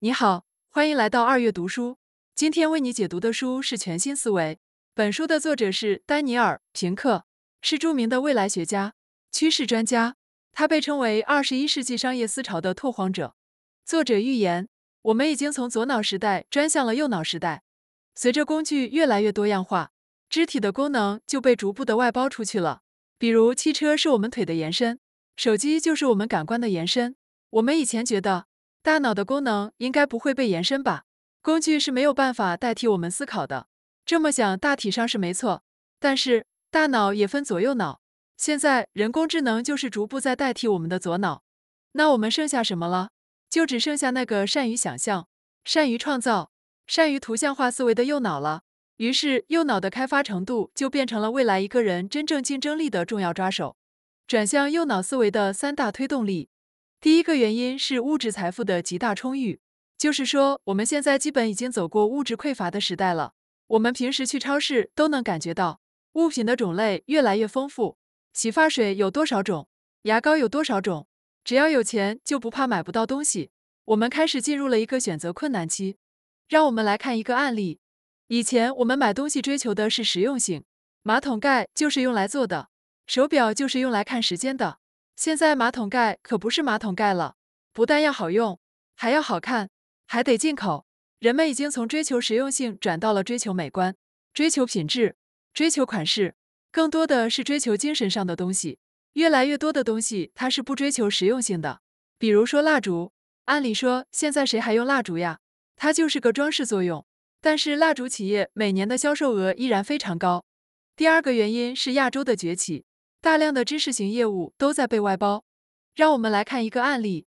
你好，欢迎来到二月读书。今天为你解读的书是《全新思维》。本书的作者是丹尼尔·平克，是著名的未来学家、趋势专家。他被称为二十一世纪商业思潮的拓荒者。作者预言，我们已经从左脑时代转向了右脑时代。随着工具越来越多样化，肢体的功能就被逐步的外包出去了。比如，汽车是我们腿的延伸，手机就是我们感官的延伸。我们以前觉得。大脑的功能应该不会被延伸吧？工具是没有办法代替我们思考的。这么想大体上是没错，但是大脑也分左右脑。现在人工智能就是逐步在代替我们的左脑，那我们剩下什么了？就只剩下那个善于想象、善于创造、善于图像化思维的右脑了。于是右脑的开发程度就变成了未来一个人真正竞争力的重要抓手。转向右脑思维的三大推动力。第一个原因是物质财富的极大充裕，就是说我们现在基本已经走过物质匮乏的时代了。我们平时去超市都能感觉到，物品的种类越来越丰富。洗发水有多少种？牙膏有多少种？只要有钱就不怕买不到东西。我们开始进入了一个选择困难期。让我们来看一个案例。以前我们买东西追求的是实用性，马桶盖就是用来做的，手表就是用来看时间的。现在马桶盖可不是马桶盖了，不但要好用，还要好看，还得进口。人们已经从追求实用性转到了追求美观、追求品质、追求款式，更多的是追求精神上的东西。越来越多的东西它是不追求实用性的，比如说蜡烛。按理说现在谁还用蜡烛呀？它就是个装饰作用。但是蜡烛企业每年的销售额依然非常高。第二个原因是亚洲的崛起。大量的知识型业务都在被外包。让我们来看一个案例：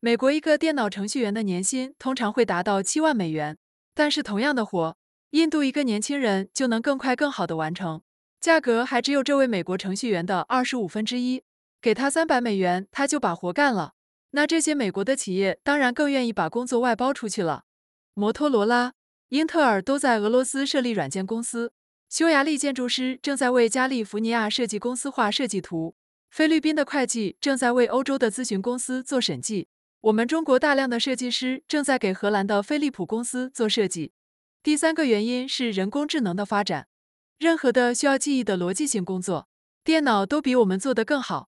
美国一个电脑程序员的年薪通常会达到七万美元，但是同样的活，印度一个年轻人就能更快、更好的完成，价格还只有这位美国程序员的二十五分之一。给他三百美元，他就把活干了。那这些美国的企业当然更愿意把工作外包出去了。摩托罗拉、英特尔都在俄罗斯设立软件公司。匈牙利建筑师正在为加利福尼亚设计公司画设计图，菲律宾的会计正在为欧洲的咨询公司做审计。我们中国大量的设计师正在给荷兰的飞利浦公司做设计。第三个原因是人工智能的发展，任何的需要记忆的逻辑性工作，电脑都比我们做得更好。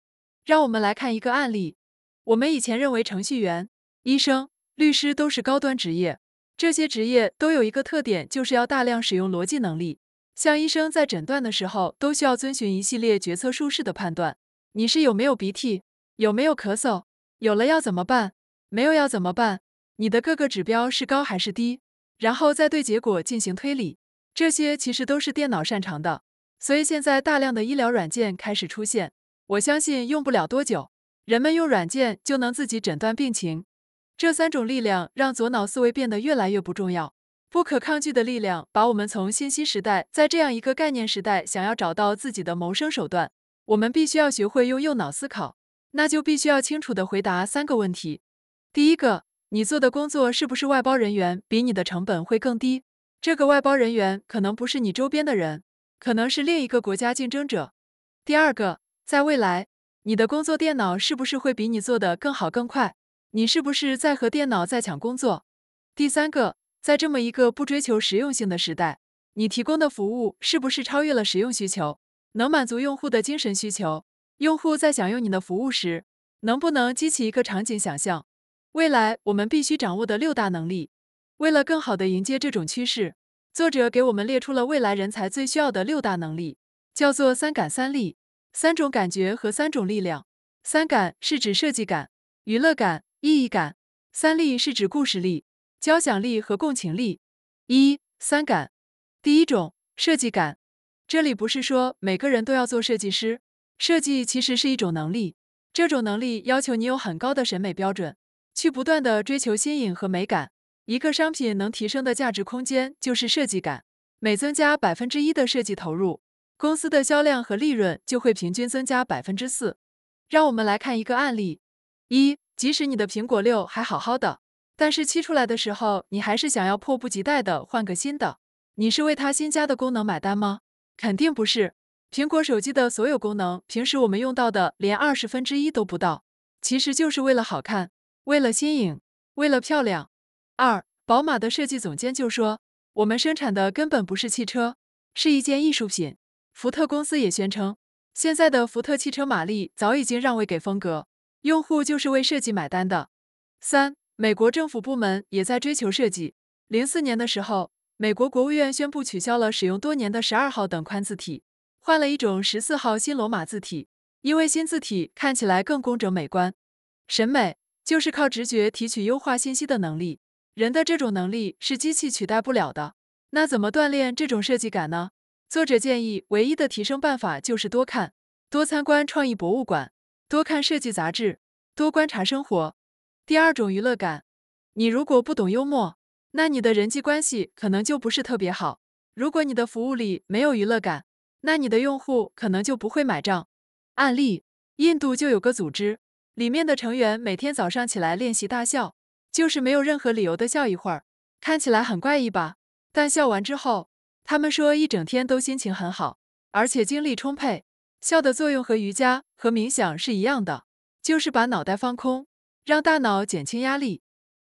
让我们来看一个案例。我们以前认为程序员、医生、律师都是高端职业，这些职业都有一个特点，就是要大量使用逻辑能力。像医生在诊断的时候，都需要遵循一系列决策术式的判断。你是有没有鼻涕，有没有咳嗽，有了要怎么办，没有要怎么办？你的各个指标是高还是低？然后再对结果进行推理。这些其实都是电脑擅长的，所以现在大量的医疗软件开始出现。我相信用不了多久，人们用软件就能自己诊断病情。这三种力量让左脑思维变得越来越不重要。不可抗拒的力量把我们从信息时代，在这样一个概念时代，想要找到自己的谋生手段，我们必须要学会用右脑思考。那就必须要清楚的回答三个问题：第一个，你做的工作是不是外包人员比你的成本会更低？这个外包人员可能不是你周边的人，可能是另一个国家竞争者。第二个，在未来，你的工作电脑是不是会比你做的更好更快？你是不是在和电脑在抢工作？第三个。在这么一个不追求实用性的时代，你提供的服务是不是超越了实用需求，能满足用户的精神需求？用户在享用你的服务时，能不能激起一个场景想象？未来我们必须掌握的六大能力，为了更好地迎接这种趋势，作者给我们列出了未来人才最需要的六大能力，叫做三感三力。三种感觉和三种力量。三感是指设计感、娱乐感、意义感。三力是指故事力。交响力和共情力，一三感，第一种设计感。这里不是说每个人都要做设计师，设计其实是一种能力，这种能力要求你有很高的审美标准，去不断的追求新颖和美感。一个商品能提升的价值空间就是设计感。每增加百分之一的设计投入，公司的销量和利润就会平均增加百分之四。让我们来看一个案例：一，即使你的苹果六还好好的。但是，漆出来的时候，你还是想要迫不及待的换个新的。你是为它新加的功能买单吗？肯定不是。苹果手机的所有功能，平时我们用到的连二十分之一都不到。其实就是为了好看，为了新颖，为了漂亮。二，宝马的设计总监就说，我们生产的根本不是汽车，是一件艺术品。福特公司也宣称，现在的福特汽车马力早已经让位给风格。用户就是为设计买单的。三。美国政府部门也在追求设计。零四年的时候，美国国务院宣布取消了使用多年的十二号等宽字体，换了一种十四号新罗马字体，因为新字体看起来更工整美观。审美就是靠直觉提取优化信息的能力，人的这种能力是机器取代不了的。那怎么锻炼这种设计感呢？作者建议，唯一的提升办法就是多看，多参观创意博物馆，多看设计杂志，多观察生活。第二种娱乐感，你如果不懂幽默，那你的人际关系可能就不是特别好。如果你的服务里没有娱乐感，那你的用户可能就不会买账。案例：印度就有个组织，里面的成员每天早上起来练习大笑，就是没有任何理由的笑一会儿，看起来很怪异吧？但笑完之后，他们说一整天都心情很好，而且精力充沛。笑的作用和瑜伽和冥想是一样的，就是把脑袋放空。让大脑减轻压力。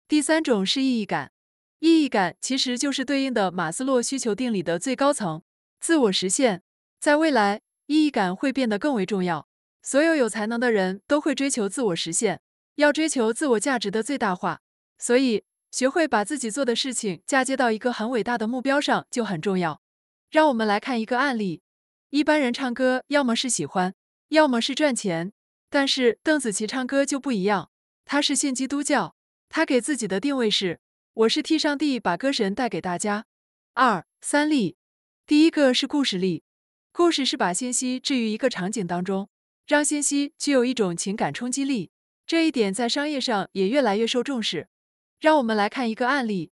第三种是意义感，意义感其实就是对应的马斯洛需求定理的最高层——自我实现。在未来，意义感会变得更为重要。所有有才能的人都会追求自我实现，要追求自我价值的最大化。所以，学会把自己做的事情嫁接到一个很伟大的目标上就很重要。让我们来看一个案例：一般人唱歌要么是喜欢，要么是赚钱，但是邓紫棋唱歌就不一样。他是信基督教，他给自己的定位是我是替上帝把歌神带给大家。二三例，第一个是故事例，故事是把信息置于一个场景当中，让信息具有一种情感冲击力，这一点在商业上也越来越受重视。让我们来看一个案例，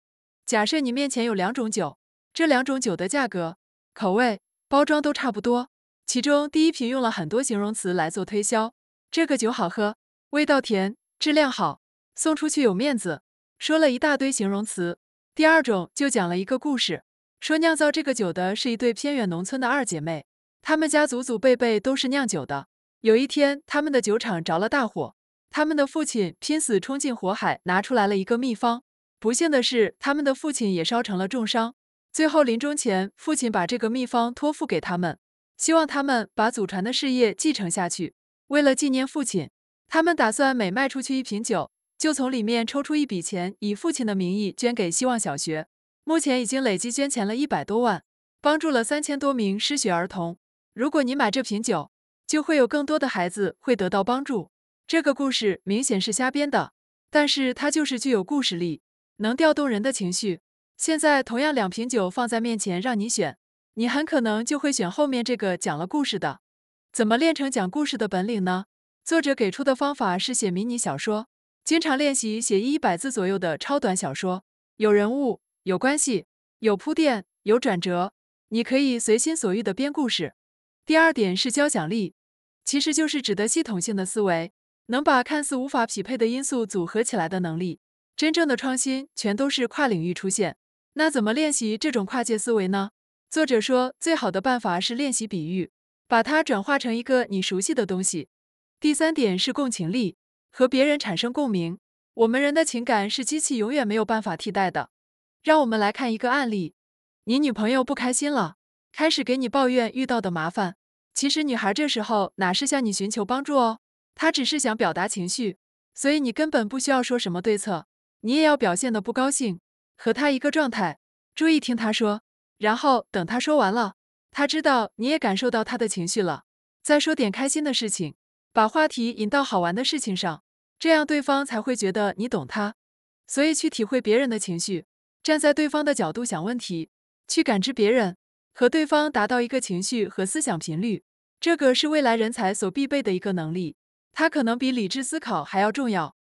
假设你面前有两种酒，这两种酒的价格、口味、包装都差不多，其中第一瓶用了很多形容词来做推销，这个酒好喝，味道甜。质量好，送出去有面子，说了一大堆形容词。第二种就讲了一个故事，说酿造这个酒的是一对偏远农村的二姐妹，她们家祖祖辈辈都是酿酒的。有一天，他们的酒厂着了大火，他们的父亲拼死冲进火海，拿出来了一个秘方。不幸的是，他们的父亲也烧成了重伤。最后临终前，父亲把这个秘方托付给他们，希望他们把祖传的事业继承下去。为了纪念父亲。他们打算每卖出去一瓶酒，就从里面抽出一笔钱，以父亲的名义捐给希望小学。目前已经累计捐钱了一百多万，帮助了三千多名失学儿童。如果你买这瓶酒，就会有更多的孩子会得到帮助。这个故事明显是瞎编的，但是它就是具有故事力，能调动人的情绪。现在同样两瓶酒放在面前让你选，你很可能就会选后面这个讲了故事的。怎么练成讲故事的本领呢？作者给出的方法是写迷你小说，经常练习写一百字左右的超短小说，有人物、有关系、有铺垫、有转折，你可以随心所欲的编故事。第二点是交奖励，其实就是指的系统性的思维，能把看似无法匹配的因素组合起来的能力。真正的创新全都是跨领域出现，那怎么练习这种跨界思维呢？作者说，最好的办法是练习比喻，把它转化成一个你熟悉的东西。第三点是共情力，和别人产生共鸣。我们人的情感是机器永远没有办法替代的。让我们来看一个案例：你女朋友不开心了，开始给你抱怨遇到的麻烦。其实女孩这时候哪是向你寻求帮助哦，她只是想表达情绪。所以你根本不需要说什么对策，你也要表现的不高兴，和她一个状态。注意听她说，然后等她说完了，她知道你也感受到她的情绪了，再说点开心的事情。把话题引到好玩的事情上，这样对方才会觉得你懂他，所以去体会别人的情绪，站在对方的角度想问题，去感知别人，和对方达到一个情绪和思想频率。这个是未来人才所必备的一个能力，它可能比理智思考还要重要。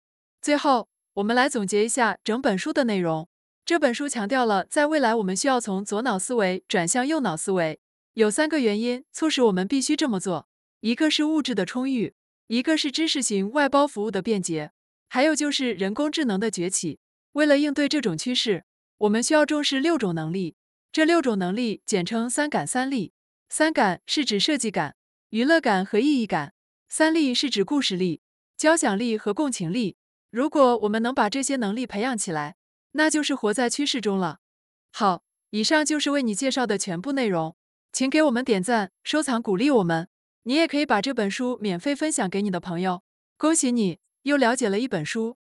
最后，我们来总结一下整本书的内容。这本书强调了在未来，我们需要从左脑思维转向右脑思维，有三个原因促使我们必须这么做：一个是物质的充裕。一个是知识型外包服务的便捷，还有就是人工智能的崛起。为了应对这种趋势，我们需要重视六种能力。这六种能力简称“三感三力”。三感是指设计感、娱乐感和意义感；三力是指故事力、交响力和共情力。如果我们能把这些能力培养起来，那就是活在趋势中了。好，以上就是为你介绍的全部内容，请给我们点赞、收藏，鼓励我们。你也可以把这本书免费分享给你的朋友。恭喜你，又了解了一本书。